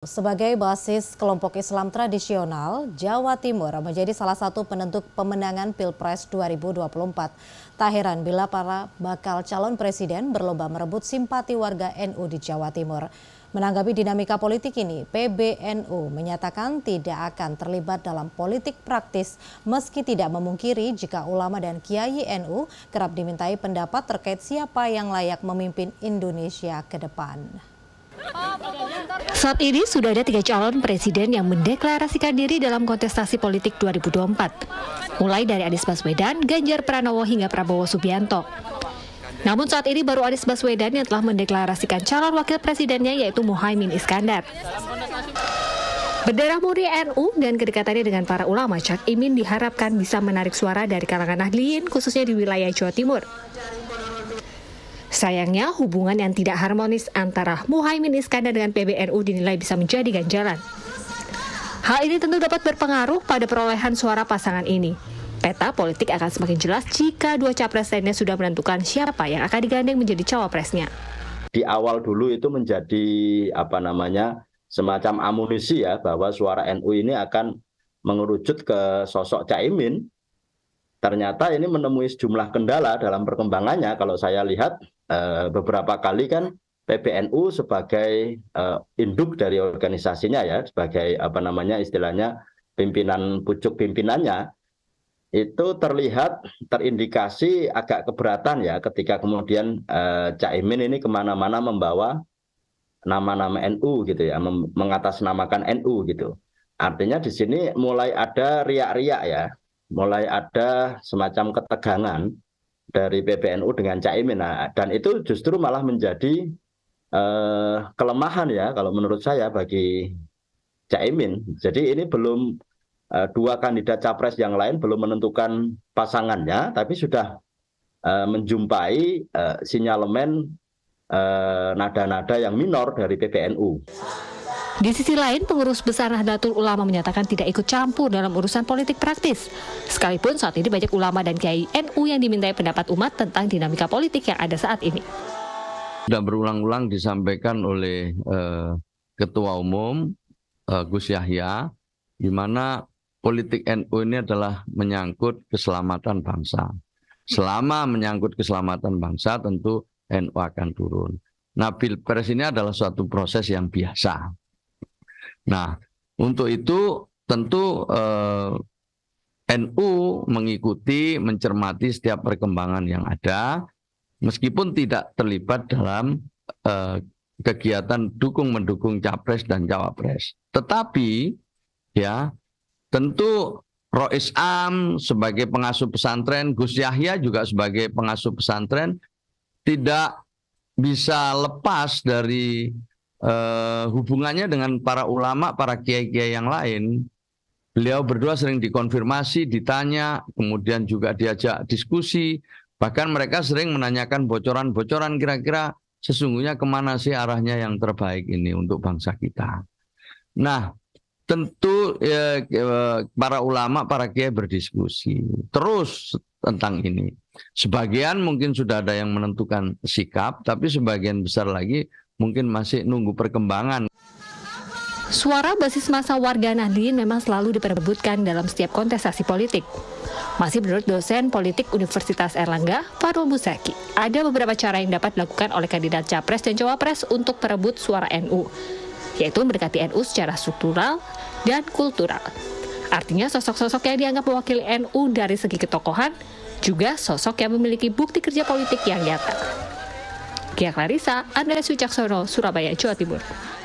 Sebagai basis kelompok Islam tradisional, Jawa Timur menjadi salah satu penentu pemenangan Pilpres 2024. Tak heran bila para bakal calon presiden berlomba merebut simpati warga NU di Jawa Timur. Menanggapi dinamika politik ini, PBNU menyatakan tidak akan terlibat dalam politik praktis meski tidak memungkiri jika ulama dan kiai NU kerap dimintai pendapat terkait siapa yang layak memimpin Indonesia ke depan. Oh, saat ini sudah ada tiga calon presiden yang mendeklarasikan diri dalam kontestasi politik 2024, mulai dari Anies Baswedan, Ganjar Pranowo hingga Prabowo Subianto. Namun saat ini baru Anies Baswedan yang telah mendeklarasikan calon wakil presidennya yaitu Muhaimin Iskandar. Berdarah muri NU dan kedekatannya dengan para ulama Cak Imin diharapkan bisa menarik suara dari kalangan ahliin khususnya di wilayah Jawa Timur. Sayangnya, hubungan yang tidak harmonis antara Muhaimin Iskandar dengan PBNU dinilai bisa menjadi ganjalan. Hal ini tentu dapat berpengaruh pada perolehan suara pasangan ini. Peta politik akan semakin jelas jika dua capres lainnya sudah menentukan siapa yang akan digandeng menjadi cawapresnya. Di awal dulu itu menjadi apa namanya semacam amunisi ya bahwa suara NU ini akan mengerucut ke sosok Caimin ternyata ini menemui sejumlah kendala dalam perkembangannya kalau saya lihat eh, beberapa kali kan PBNU sebagai eh, induk dari organisasinya ya sebagai apa namanya istilahnya pimpinan pucuk pimpinannya itu terlihat terindikasi agak keberatan ya ketika kemudian caimin eh, Cak Imin ini kemana-mana membawa nama-nama NU gitu ya mengatasnamakan NU gitu artinya di sini mulai ada riak-riak ya mulai ada semacam ketegangan dari PBNU dengan Caimin nah, dan itu justru malah menjadi eh, kelemahan ya kalau menurut saya bagi Caimin. Jadi ini belum eh, dua kandidat capres yang lain belum menentukan pasangannya tapi sudah eh, menjumpai eh, sinyalemen eh, nada-nada eh, yang minor dari PBNU. Di sisi lain, pengurus besar Nahdlatul Ulama menyatakan tidak ikut campur dalam urusan politik praktis. Sekalipun saat ini banyak ulama dan kiai NU yang dimintai pendapat umat tentang dinamika politik yang ada saat ini. Sudah berulang-ulang disampaikan oleh eh, Ketua Umum eh, Gus Yahya, di mana politik NU ini adalah menyangkut keselamatan bangsa. Selama menyangkut keselamatan bangsa, tentu NU akan turun. Nah, pilpres ini adalah suatu proses yang biasa. Nah, untuk itu tentu eh, NU mengikuti, mencermati setiap perkembangan yang ada, meskipun tidak terlibat dalam eh, kegiatan dukung mendukung capres dan cawapres. Tetapi ya tentu Rois Am sebagai pengasuh pesantren, Gus Yahya juga sebagai pengasuh pesantren tidak bisa lepas dari eh, hubungannya dengan para ulama, para kiai-kiai yang lain, beliau berdua sering dikonfirmasi, ditanya, kemudian juga diajak diskusi, bahkan mereka sering menanyakan bocoran-bocoran kira-kira sesungguhnya kemana sih arahnya yang terbaik ini untuk bangsa kita. Nah, tentu ya, ya para ulama, para kiai berdiskusi terus tentang ini. Sebagian mungkin sudah ada yang menentukan sikap, tapi sebagian besar lagi mungkin masih nunggu perkembangan. Suara basis masa warga Nahdien memang selalu diperebutkan dalam setiap kontestasi politik. Masih menurut dosen politik Universitas Erlangga, Farul Musaki, ada beberapa cara yang dapat dilakukan oleh kandidat capres dan cawapres untuk perebut suara NU, yaitu mendekati NU secara struktural dan kultural. Artinya sosok-sosok yang dianggap mewakili NU dari segi ketokohan, juga sosok yang memiliki bukti kerja politik yang nyata. Kia Clarissa, Andrea Sucaksono, Surabaya, Jawa Timur.